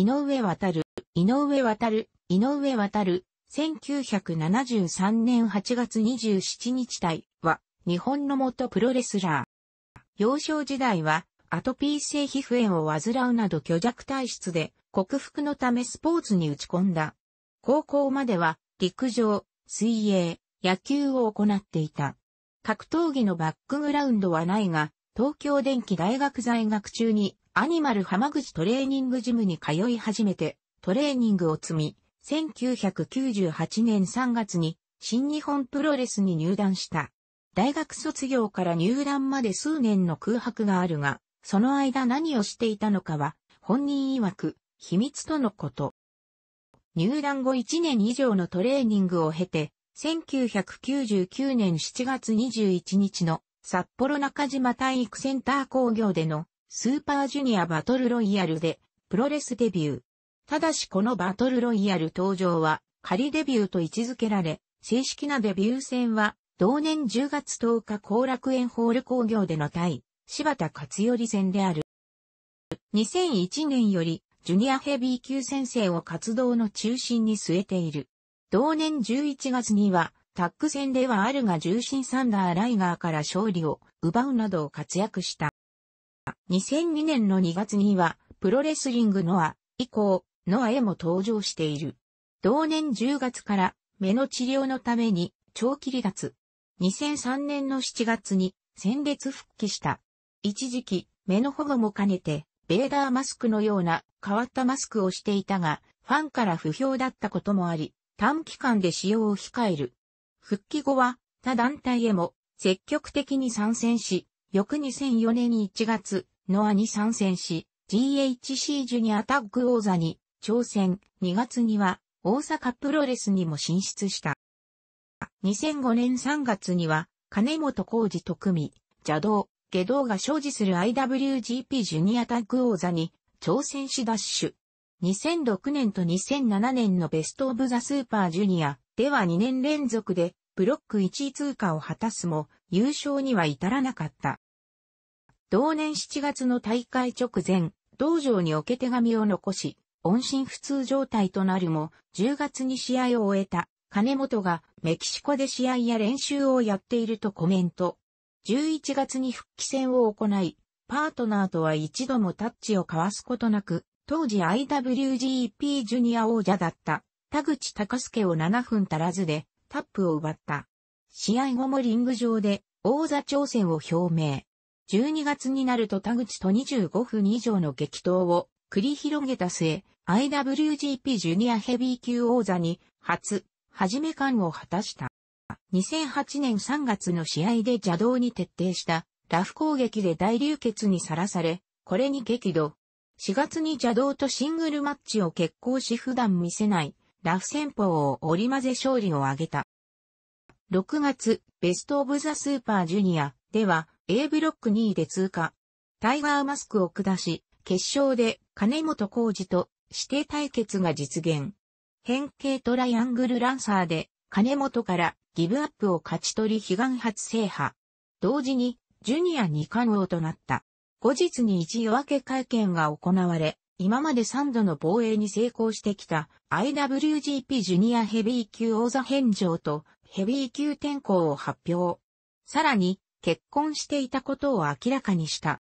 井上渡る、井上渡る、井上渡る、1973年8月27日体は、日本の元プロレスラー。幼少時代は、アトピー性皮膚炎を患うなど虚弱体質で、克服のためスポーツに打ち込んだ。高校までは、陸上、水泳、野球を行っていた。格闘技のバックグラウンドはないが、東京電機大学在学中にアニマル浜口トレーニングジムに通い始めて、トレーニングを積み、1998年3月に新日本プロレスに入団した。大学卒業から入団まで数年の空白があるが、その間何をしていたのかは、本人曰く、秘密とのこと。入団後1年以上のトレーニングを経て、1999年7月21日の札幌中島体育センター工業でのスーパージュニアバトルロイヤルで、プロレスデビュー。ただしこのバトルロイヤル登場は、仮デビューと位置づけられ、正式なデビュー戦は、同年10月10日後楽園ホール工業での対、柴田勝頼戦である。2001年より、ジュニアヘビー級先生を活動の中心に据えている。同年11月には、タッグ戦ではあるが重心サンダー・ライガーから勝利を奪うなどを活躍した。2002年の2月には、プロレスリングノア、以降、ノアへも登場している。同年10月から、目の治療のために、長期離脱。2003年の7月に、戦列復帰した。一時期、目の保護も兼ねて、ベーダーマスクのような変わったマスクをしていたが、ファンから不評だったこともあり、短期間で使用を控える。復帰後は、他団体へも積極的に参戦し、翌2004年1月、ノアに参戦し、GHC ジュニアタッグ王座に挑戦、2月には大阪プロレスにも進出した。2005年3月には、金本浩二と組、邪道、下道が生じする IWGP ジュニアタッグ王座に挑戦しダッシュ。2006年と2007年のベストオブザスーパージュニアでは2年連続でブロック1位通過を果たすも、優勝には至らなかった。同年7月の大会直前、道場に置け手紙を残し、音信不通状態となるも、10月に試合を終えた、金本がメキシコで試合や練習をやっているとコメント。11月に復帰戦を行い、パートナーとは一度もタッチを交わすことなく、当時 IWGP ジュニア王者だった田口隆介を7分足らずでタップを奪った。試合後もリング上で王座挑戦を表明。12月になると田口と25分以上の激闘を繰り広げた末、IWGP ジュニアヘビー級王座に初、初め感を果たした。2008年3月の試合で邪道に徹底したラフ攻撃で大流血にさらされ、これに激怒。4月に邪道とシングルマッチを決行し普段見せないラフ戦法を織り混ぜ勝利を挙げた。6月、ベストオブザスーパージュニアでは A ブロック2位で通過。タイガーマスクを下し、決勝で金本浩二と指定対決が実現。変形トライアングルランサーで金本からギブアップを勝ち取り悲願初制覇。同時にジュニア2冠王となった。後日に一夜明け会見が行われ、今まで3度の防衛に成功してきた IWGP ジュニアヘビー級王座返上とヘビー級転向を発表。さらに、結婚していたことを明らかにした。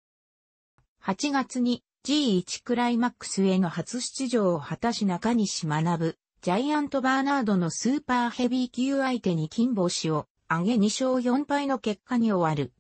8月に G1 クライマックスへの初出場を果たし中西学、ジャイアントバーナードのスーパーヘビー級相手に金星を上げ2勝4敗の結果に終わる。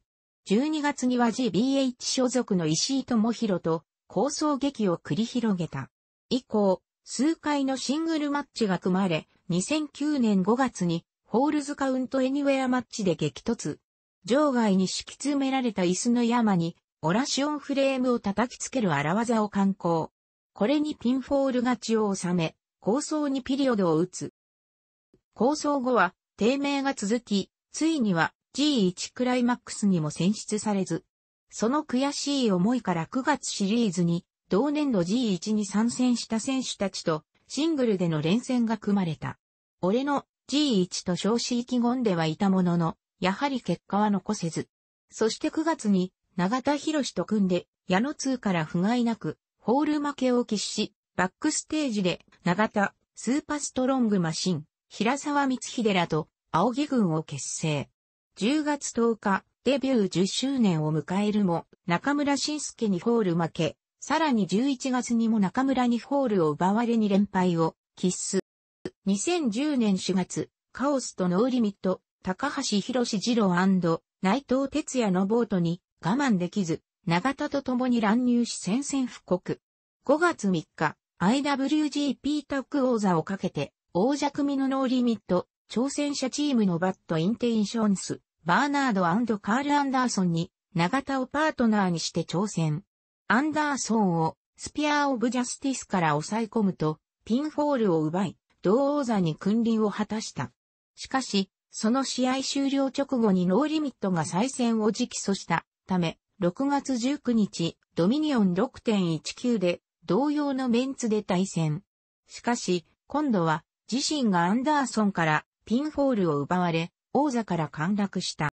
12月には GBH 所属の石井智弘と構想劇を繰り広げた。以降、数回のシングルマッチが組まれ、2009年5月にホールズカウントエニウェアマッチで激突。場外に敷き詰められた椅子の山に、オラシオンフレームを叩きつける荒技を敢行。これにピンフォール勝ちを収め、構想にピリオドを打つ。構想後は、低迷が続き、ついには G1 クライマックスにも選出されず、その悔しい思いから9月シリーズに、同年度 G1 に参戦した選手たちと、シングルでの連戦が組まれた。俺の G1 と称し意気込んではいたものの、やはり結果は残せず。そして9月に、永田博士と組んで、矢野通から不甲斐なく、ホール負けを喫し、バックステージで、永田、スーパーストロングマシン、平沢光秀らと、青木軍を結成。10月10日、デビュー10周年を迎えるも、中村晋介にホール負け、さらに11月にも中村にホールを奪われに連敗を、喫す。2010年4月、カオスとノーリミット、高橋博二郎内藤哲也のボートに我慢できず、長田と共に乱入し宣戦布告。5月3日、IWGP タック王座をかけて、王者組のノーリミット、挑戦者チームのバット・インテンションス、バーナードカール・アンダーソンに、長田をパートナーにして挑戦。アンダーソンを、スピアー・オブ・ジャスティスから抑え込むと、ピンフォールを奪い、同王座に君臨を果たした。しかし、その試合終了直後にノーリミットが再戦を直訴したため、6月19日、ドミニオン6.19で同様のメンツで対戦。しかし、今度は自身がアンダーソンからピンホールを奪われ、王座から陥落した。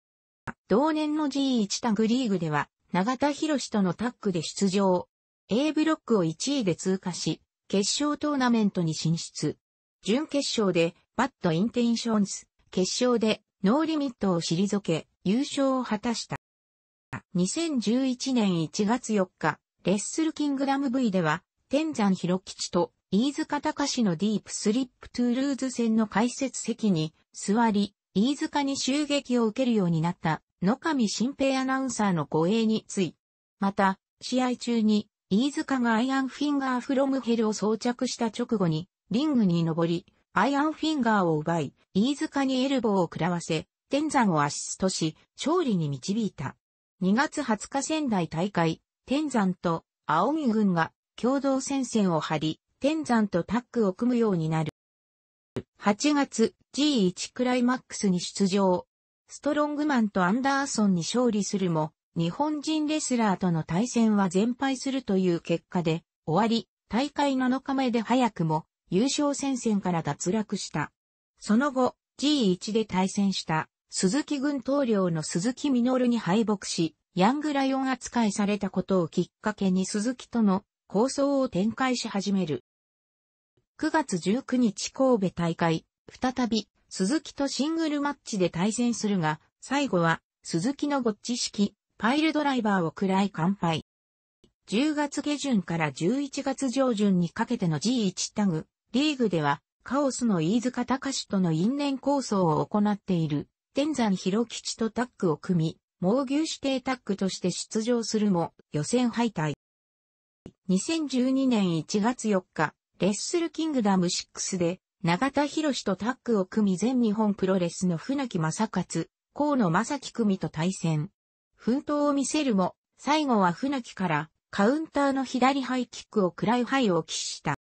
同年の G1 タグリーグでは、永田博士とのタッグで出場。A ブロックを1位で通過し、決勝トーナメントに進出。準決勝でバッドインテンションズ、決勝でノーリミットを退け、優勝を果たした。2011年1月4日、レッスルキングダム V では、天山広吉と飯塚隆のディープスリップトゥールーズ戦の解説席に座り、飯塚に襲撃を受けるようになった野上新平アナウンサーの護衛につい。また、試合中に飯塚がアイアンフィンガーフロムヘルを装着した直後にリングに登り、アイアンフィンガーを奪い、飯塚にエルボーを食らわせ、天山をアシストし、勝利に導いた。2月20日仙台大会、天山と青木軍が共同戦線を張り、天山とタッグを組むようになる。8月 G1 クライマックスに出場。ストロングマンとアンダーソンに勝利するも、日本人レスラーとの対戦は全敗するという結果で、終わり、大会7日目で早くも優勝戦線から脱落した。その後、G1 で対戦した鈴木軍統領の鈴木ルに敗北し、ヤングライオン扱いされたことをきっかけに鈴木との構想を展開し始める。9月19日神戸大会、再び鈴木とシングルマッチで対戦するが、最後は鈴木のゴッチ式、パイルドライバーを喰らい完敗。10月下旬から11月上旬にかけての G1 タグ、リーグでは、カオスの飯塚隆との因縁構想を行っている、天山広吉とタッグを組み、猛牛指定タッグとして出場するも、予選敗退。2012年1月4日、レッスルキングダム6で、長田博士とタッグを組み全日本プロレスの船木正勝、河野正樹組と対戦。奮闘を見せるも、最後は船木から、カウンターの左ハイキックを食らいイを喫した。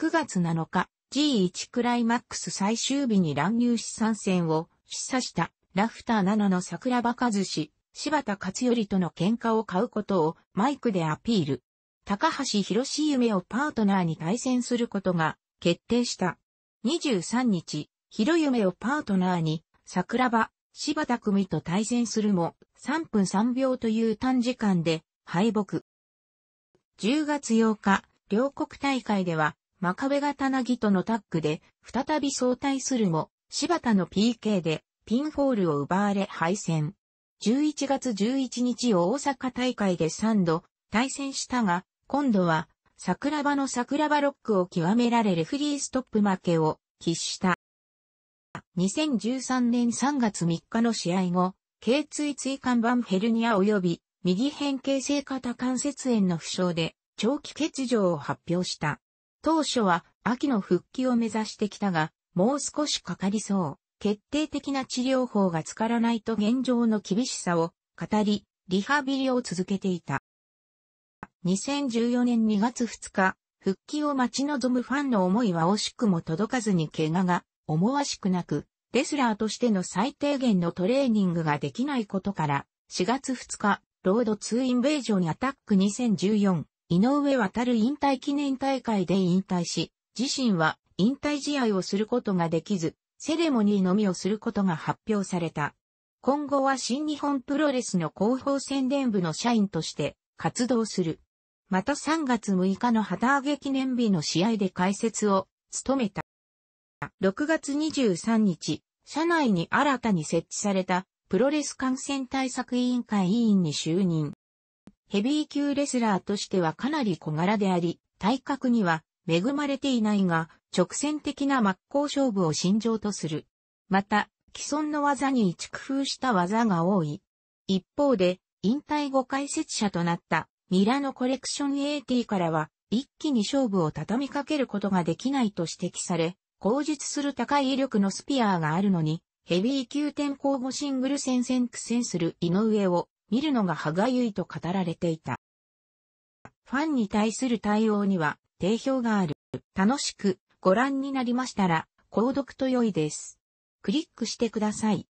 9月7日、G1 クライマックス最終日に乱入し参戦を示唆したラフター7の桜庭和志、柴田勝頼との喧嘩を買うことをマイクでアピール。高橋博夢をパートナーに対戦することが決定した。23日、広夢をパートナーに桜庭、柴田組と対戦するも3分3秒という短時間で敗北。10月8日、両国大会では真壁がぎとのタッグで、再び相対するも、柴田の PK で、ピンフォールを奪われ敗戦。11月11日を大阪大会で3度、対戦したが、今度は、桜場の桜場ロックを極められレフリーストップ負けを、喫した。2013年3月3日の試合後、頸椎椎間板ヘルニア及び右変形性肩関節炎の負傷で長期欠場を発表した。当初は秋の復帰を目指してきたが、もう少しかかりそう。決定的な治療法がつからないと現状の厳しさを語り、リハビリを続けていた。2014年2月2日、復帰を待ち望むファンの思いは惜しくも届かずに怪我が思わしくなく、レスラーとしての最低限のトレーニングができないことから、4月2日、ロードツーインベージョンアタック2014井上渡引退記念大会で引退し、自身は引退試合をすることができず、セレモニーのみをすることが発表された。今後は新日本プロレスの広報宣伝部の社員として活動する。また3月6日の旗揚げ記念日の試合で解説を務めた。6月23日、社内に新たに設置されたプロレス感染対策委員会委員に就任。ヘビー級レスラーとしてはかなり小柄であり、体格には恵まれていないが、直線的な真っ向勝負を信条とする。また、既存の技に一工夫した技が多い。一方で、引退後解説者となったミラノコレクション AT からは、一気に勝負を畳みかけることができないと指摘され、口述する高い威力のスピアーがあるのに、ヘビー級転候後シングル戦線苦戦する井上を見るのが歯がゆいと語られていた。ファンに対する対応には定評がある。楽しくご覧になりましたら、購読と良いです。クリックしてください。